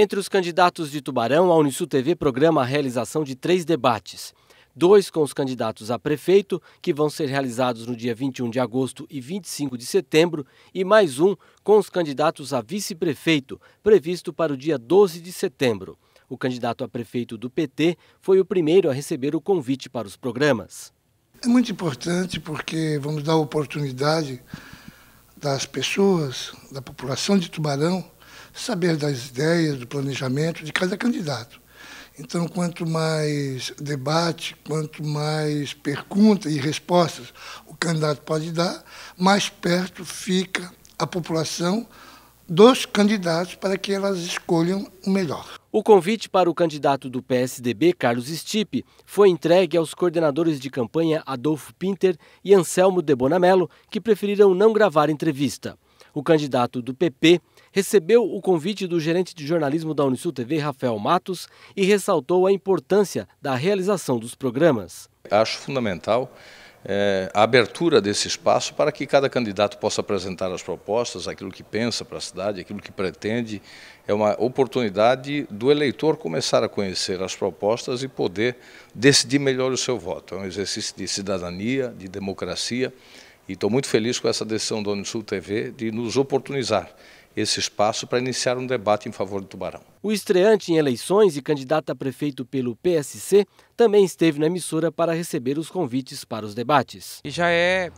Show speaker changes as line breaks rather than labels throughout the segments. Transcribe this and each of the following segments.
Entre os candidatos de Tubarão, a Unisul TV programa a realização de três debates. Dois com os candidatos a prefeito, que vão ser realizados no dia 21 de agosto e 25 de setembro, e mais um com os candidatos a vice-prefeito, previsto para o dia 12 de setembro. O candidato a prefeito do PT foi o primeiro a receber o convite para os programas.
É muito importante porque vamos dar oportunidade das pessoas, da população de Tubarão, saber das ideias, do planejamento de cada candidato. Então, quanto mais debate, quanto mais perguntas e respostas o candidato pode dar, mais perto fica a população dos candidatos para que elas escolham o melhor.
O convite para o candidato do PSDB, Carlos Stipe, foi entregue aos coordenadores de campanha Adolfo Pinter e Anselmo de Bonamelo, que preferiram não gravar entrevista. O candidato do PP recebeu o convite do gerente de jornalismo da Unisul TV, Rafael Matos, e ressaltou a importância da realização dos
programas. Acho fundamental é, a abertura desse espaço para que cada candidato possa apresentar as propostas, aquilo que pensa para a cidade, aquilo que pretende. É uma oportunidade do eleitor começar a conhecer as propostas e poder decidir melhor o seu voto. É um exercício de cidadania, de democracia. E estou muito feliz com essa decisão do ONU Sul TV de nos oportunizar esse espaço para iniciar um debate em favor do tubarão.
O estreante em eleições e candidato a prefeito pelo PSC também esteve na emissora para receber os convites para os debates. E já é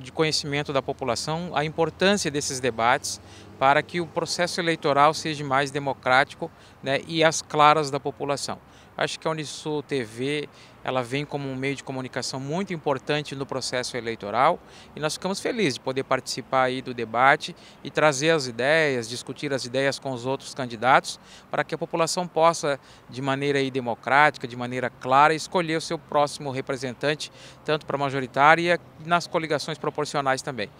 de conhecimento da população
a importância desses debates para que o processo eleitoral seja mais democrático né, e às claras da população. Acho que a Unisul TV ela vem como um meio de comunicação muito importante no processo eleitoral e nós ficamos felizes de poder participar aí do debate e trazer as ideias, discutir as ideias com os outros candidatos para que a população possa, de maneira aí democrática, de maneira clara, escolher o seu próximo representante, tanto para a majoritária e nas coligações proporcionais também.